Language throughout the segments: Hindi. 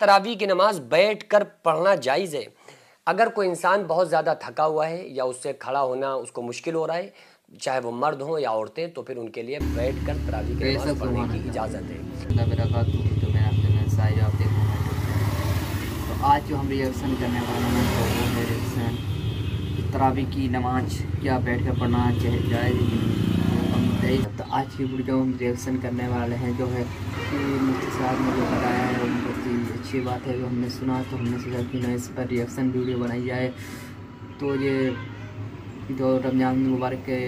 तरावी की नमाज बैठ कर पढ़ना जायज़ है अगर कोई इंसान बहुत ज़्यादा थका हुआ है या उससे खड़ा होना उसको मुश्किल हो रहा है चाहे वो मर्द हों या औरतें तो फिर उनके लिए बैठ कर तरावी की नमाज पढ़ने की इजाज़त है तो आज जो हम रिएक्शन करने वाले हैं तो वो है रिएक्शन तरावी की नमाज क्या बैठ कर पढ़ना चाहिए तो आज की वीडियो हम रिएक्शन करने वाले हैं जो है कि मुफ्ती साहब ने जो बताया है उनको अच्छी बात है जो हमने सुना तो हमने सोचा कि ना इस पर रिएक्शन वीडियो बनाई जाए तो ये जो रमज़ान मुबारक के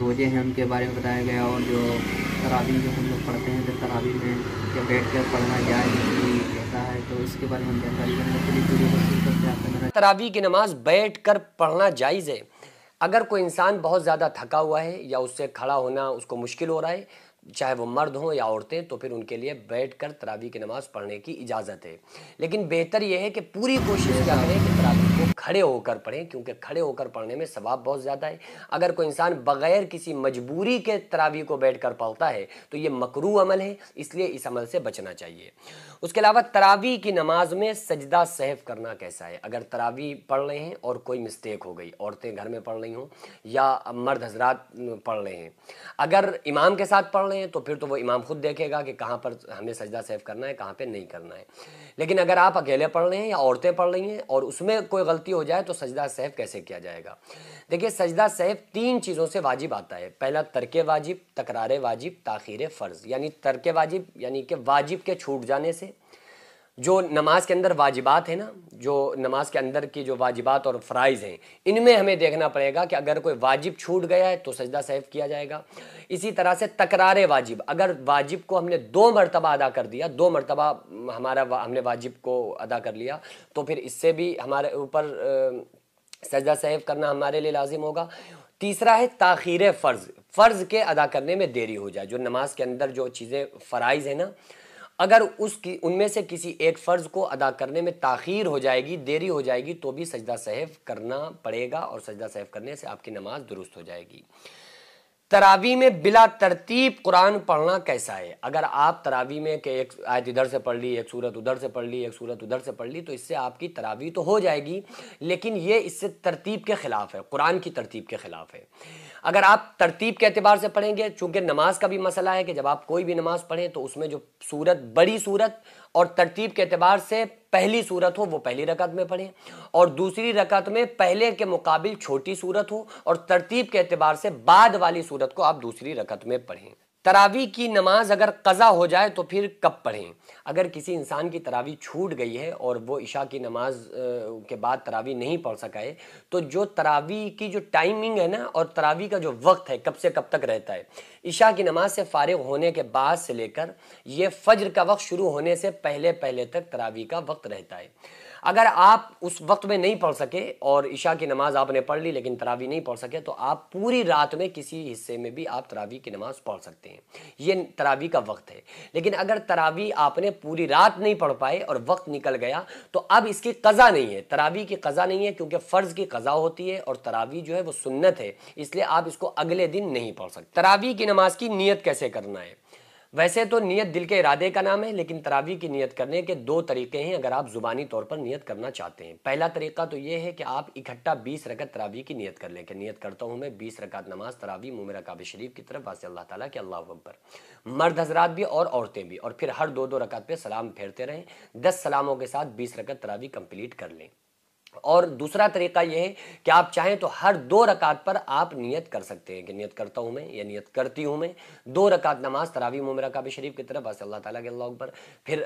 रोज़े हैं उनके बारे में बताया गया और जो तरावी जो हम लोग पढ़ते हैं तो तरावी में जब बैठ कर पढ़ना जाए कहता है तो इसके बारे में जानकारी करने के लिए वीडियो को शुरू करते हैं तरावी की नमाज बैठ कर पढ़ना जायज़ है अगर कोई इंसान बहुत ज़्यादा थका हुआ है या उससे खड़ा होना उसको मुश्किल हो रहा है चाहे वो मर्द हों या औरतें तो फिर उनके लिए बैठकर तरावी की नमाज़ पढ़ने की इजाज़त है लेकिन बेहतर यह है कि पूरी कोशिश क्या करें कि तरावी खड़े होकर पढ़ें क्योंकि खड़े होकर पढ़ने में सवाब बहुत ज़्यादा है अगर कोई इंसान बग़ैर किसी मजबूरी के तरावी को बैठ कर पढ़ता है तो ये मकरू अमल है इसलिए इस अमल से बचना चाहिए उसके अलावा तरावी की नमाज में सजदा सहफ करना कैसा है अगर तरावी पढ़ रहे हैं और कोई मिस्टेक हो गई औरतें घर में पढ़ रही हों या मर्द हजरात पढ़ रहे हैं अगर इमाम के साथ पढ़ रहे हैं तो फिर तो वो इमाम खुद देखेगा कि कहाँ पर हमें सजदा सहफ करना है कहाँ पर नहीं करना है लेकिन अगर आप अकेले पढ़ रहे हैं या औरतें पढ़ रही हैं और उसमें कोई गलती गलती हो जाए तो सजदा सहफ कैसे किया जाएगा देखिए सजदा सहफ तीन चीज़ों से वाजिब आता है पहला तरके वाजिब तकरार वाजिब ताखीर फ़र्ज़ यानी तरके वाजिब यानी कि वाजिब के छूट जाने से जो नमाज के अंदर वाजिबात है ना जो नमाज के अंदर की जो वाजिबात और फ़राइज़ हैं इनमें हमें देखना पड़ेगा कि अगर कोई वाजिब छूट गया है तो सजदा सहफ किया जाएगा इसी तरह से तकरार वाजिब अगर वाजिब को हमने दो मरतबा अदा कर दिया दो मरतबा हमारा हमने वाजिब को अदा कर लिया तो फिर इससे भी हमारे ऊपर सजदा सहफ करना हमारे लिए लाजिम होगा तीसरा है ताखीर फ़र्ज़ फ़र्ज़ के अदा करने में देरी हो जाए जो नमाज के अंदर जो चीज़ें फ़राइज़ हैं ना अगर उसकी उनमें से किसी एक फ़र्ज को अदा करने में ताखीर हो जाएगी देरी हो जाएगी तो भी सजदा सहफ करना पड़ेगा और सजदा सहफ करने से आपकी नमाज दुरुस्त हो जाएगी तरावी में बिला तरतीब कुरान पढ़ना कैसा है अगर आप तरावी में के एक आयत इधर से पढ़ ली एक सूरत उधर से पढ़ ली एक सूरत उधर से पढ़ ली तो इससे आपकी तरावी तो हो जाएगी लेकिन ये इससे तरतीब के ख़िलाफ़ है कुरान की तरतीब के ख़िलाफ़ है अगर आप तरतीब के अतबार से पढ़ेंगे चूँकि नमाज का भी मसला है कि जब आप कोई भी नमाज पढ़ें तो उसमें जो सूरत बड़ी सूरत और तरतीब के अतबार से पहली सूरत हो वो पहली रकत में पढ़ें और दूसरी रकत में पहले के मुकाबिल छोटी सूरत हो और तरतीब के अतबार से बाद वाली सूरत को आप दूसरी रकत में पढ़ें तरावी की नमाज अगर कज़ा हो जाए तो फिर कब पढ़ें अगर किसी इंसान की तरावी छूट गई है और वो इशा की नमाज के बाद तरावी नहीं पढ़ सका है तो जो तरावी की जो टाइमिंग है ना और तरावी का जो वक्त है कब से कब तक रहता है इशा की नमाज से फारग होने के बाद से लेकर यह फ़ज्र का वक्त शुरू होने से पहले पहले तक तरावी का वक्त रहता है अगर आप उस वक्त में नहीं पढ़ सके और ईशा की नमाज आपने पढ़ ली लेकिन तरावी नहीं पढ़ सके तो आप पूरी रात में किसी हिस्से में भी आप तरावी की नमाज पढ़ सकते हैं ये तरावी का वक्त है लेकिन अगर तरावी आपने पूरी रात नहीं पढ़ पाए और वक्त निकल गया तो अब इसकी कज़ा नहीं है तरावी की कज़ा नहीं है क्योंकि फ़र्ज़ की कज़ा होती है और तरावी जो है वो सुन्नत है इसलिए आप इसको अगले दिन नहीं पढ़ सकते तरावी की नमाज की नीयत कैसे करना है वैसे तो नियत दिल के इरादे का नाम है लेकिन तरावी की नियत करने के दो तरीके हैं अगर आप ज़ुबानी तौर पर नियत करना चाहते हैं पहला तरीका तो ये है कि आप इकट्ठा बीस रकत तरावी की नियत कर लें कि नियत करता हूँ मैं बीस रकत नमाज तरावी मुमरा काब शरीफ की तरफ वासी अल्लाह ताला के अल्लाह अकबर मर्द हजरात भी और औरतें भी और फिर हर दो दो रकत पे सलाम फेरते रहें दस सलामों के साथ बीस रकत तरावी कम्प्लीट कर लें और दूसरा तरीका यह है कि आप चाहें तो हर दो रकात पर आप नियत कर सकते हैं कि नियत करता हूं मैं या नियत करती हूं मैं दो रकात नमाज तरावी मुमरा काबी शरीफ की तरफ बस अल्लाह ताला के अल्लाह पर फिर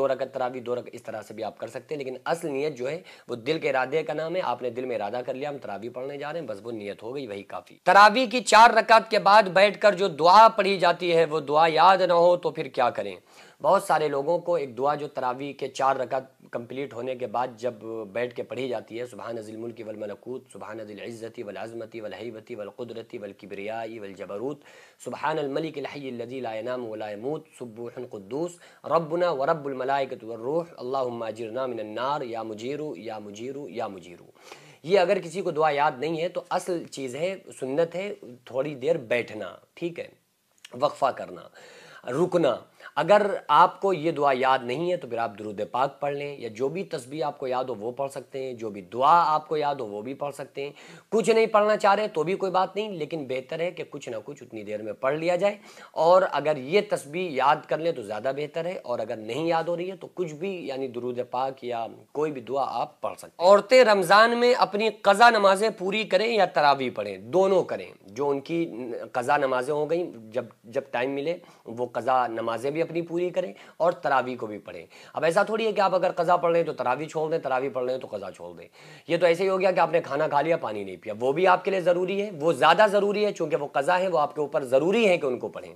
दो रकत तरावी दो रकत इस तरह से भी आप कर सकते हैं लेकिन असल नियत जो है वो दिल के इरादे का नाम है आपने दिल में इरादा कर लिया हम तरावी पढ़ने जा रहे हैं बस वो नीयत हो गई वही काफ़ी तरावी की चार रकात के बाद बैठ जो दुआ पढ़ी जाती है वो दुआ याद ना हो तो फिर क्या करें बहुत सारे लोगों को एक दुआ जो तरावी के चार रकत कंप्लीट होने के बाद जब बैठ के पढ़ी जाती है सुबहान की वलमलकूत सुबहान अज़िलज़्ज़ती वलाज़मती वलहबती वलक़ुदरती वलकिबरियाई वलजबरूत सुबह अलमलिक लहयदी वलायमूत सुबूहन रबना व रबुलमलायकतरूह वर्रूह या मुजीरू या मुजीरु या मुजीरू ये अगर किसी को दुआ याद नहीं है तो असल चीज़ है सुन्नत है थोड़ी देर बैठना ठीक है वक्फ़ा करना रुकना अगर आपको ये दुआ याद नहीं है तो फिर आप दुरुद पाक पढ़ लें या जो भी तस्बी आपको याद हो वो पढ़ सकते हैं जो भी दुआ आपको याद हो वो भी पढ़ सकते हैं कुछ नहीं पढ़ना चाह रहे तो भी कोई बात नहीं लेकिन बेहतर है कि कुछ ना कुछ उतनी देर में पढ़ लिया जाए और अगर ये तस्बी याद कर लें तो ज़्यादा बेहतर है और अगर नहीं याद हो रही है तो कुछ भी यानी दुरुद पाक या कोई भी दुआ आप पढ़ सकते हैं औरतें रमज़ान में अपनी कज़ा नमाजें पूरी करें या तरावी पढ़ें दोनों करें जो उनकी कज़ा नमाजें हो गई जब जब टाइम मिले वो कज़ा नमाजें भी अपनी पूरी करें और तरावी को भी पढ़ें अब ऐसा थोड़ी है कि आप अगर कज़ा पढ़ लें तो तरावी छोड़ दें तरावी पढ़ लें तो कज़ा छोड़ दें ये तो ऐसे ही हो गया कि आपने खाना खा लिया पानी नहीं पिया वो भी आपके लिए ज़रूरी है वो ज़्यादा ज़रूरी है चूँकि वो कज़ा है वो आपके ऊपर ज़रूरी है कि उनको पढ़ें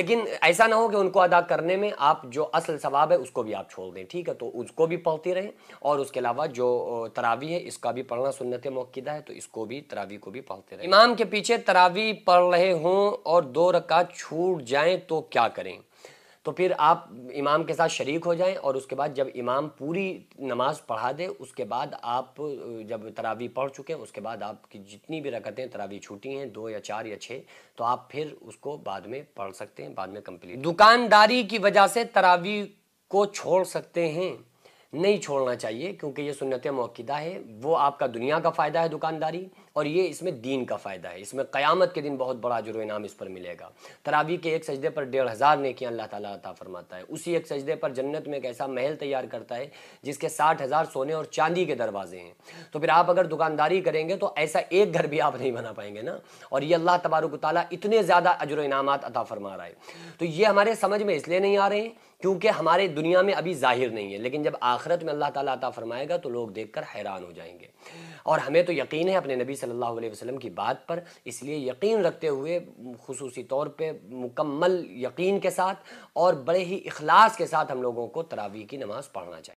लेकिन ऐसा ना हो कि उनको अदा करने में आप जो असल सवाब है उसको भी आप छोड़ दें ठीक है तो उसको भी पढ़ती रहें और उसके अलावा जो तरावी है इसका भी पढ़ना सुनत मौक़दा है तो इसको भी तरावी को भी पढ़ते रहें इमाम के पीछे तरावी पढ़ रहे हों और दो रकात छूट जाएं तो क्या करें तो फिर आप इमाम के साथ शरीक हो जाएं और उसके बाद जब इमाम पूरी नमाज पढ़ा दे उसके बाद आप जब तरावी पढ़ चुके हैं उसके बाद आपकी जितनी भी रकतें तरावी छूटी हैं दो या चार या छः तो आप फिर उसको बाद में पढ़ सकते हैं बाद में कंप्लीट दुकानदारी की वजह से तरावी को छोड़ सकते हैं नहीं छोड़ना चाहिए क्योंकि ये सुन्नत मौक़दा है वो आपका दुनिया का फ़ायदा है दुकानदारी और ये इसमें दीन का फ़ायदा है इसमें क़यामत के दिन बहुत बड़ा जुर्म इनाम इस पर मिलेगा तरावी के एक सजदे पर डेढ़ हज़ार ने किया अल्लाह ताला अता फरमाता है उसी एक सजदे पर जन्नत में एक ऐसा महल तैयार करता है जिसके साठ हज़ार सोने और चांदी के दरवाजे हैं तो फिर आप अगर दुकानदारी करेंगे तो ऐसा एक घर भी आप नहीं बना पाएंगे ना और ये अल्लाह तबारक ताली इतने ज़्यादा अजर इनाम अता फरमा रहा है तो ये हमारे समझ में इसलिए नहीं आ रहे हैं क्योंकि हमारे दुनिया में अभी जाहिर नहीं है लेकिन जब आखिरत में अल्लाह ताला अता फरमाएगा तो लोग देखकर हैरान हो जाएंगे और हमें तो यकीन है अपने नबी सल्लल्लाहु अलैहि वसल्लम की बात पर इसलिए यकीन रखते हुए खसूसी तौर पर मुकम्मल यकीन के साथ और बड़े ही अखलास के साथ हम लोगों को तरावी की नमाज़ पढ़ना चाहिए